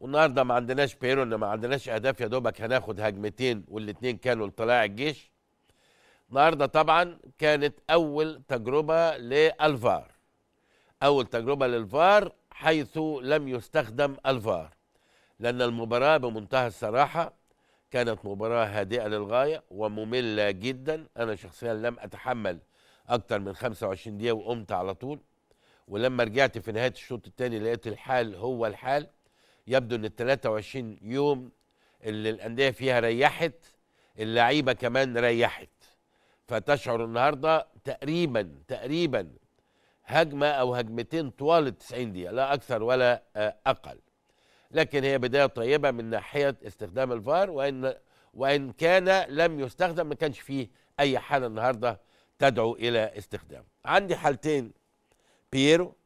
والنهارده ما عندناش بيرون ما عندناش اهداف يا دوبك هناخد هجمتين والاثنين كانوا لطلاع الجيش النهارده طبعا كانت اول تجربه للفار اول تجربه للفار حيث لم يستخدم الفار لان المباراه بمنتهى الصراحه كانت مباراه هادئه للغايه وممله جدا انا شخصيا لم اتحمل اكتر من 25 دقيقه وقمت على طول ولما رجعت في نهايه الشوط الثاني لقيت الحال هو الحال يبدو ان ال 23 يوم اللي الانديه فيها ريحت اللعيبه كمان ريحت فتشعر النهارده تقريبا تقريبا هجمه او هجمتين طوال ال 90 دقيقه لا اكثر ولا آه، اقل لكن هي بدايه طيبه من ناحيه استخدام الفار وان وان كان لم يستخدم ما كانش فيه اي حاله النهارده تدعو الى استخدام عندي حالتين بييرو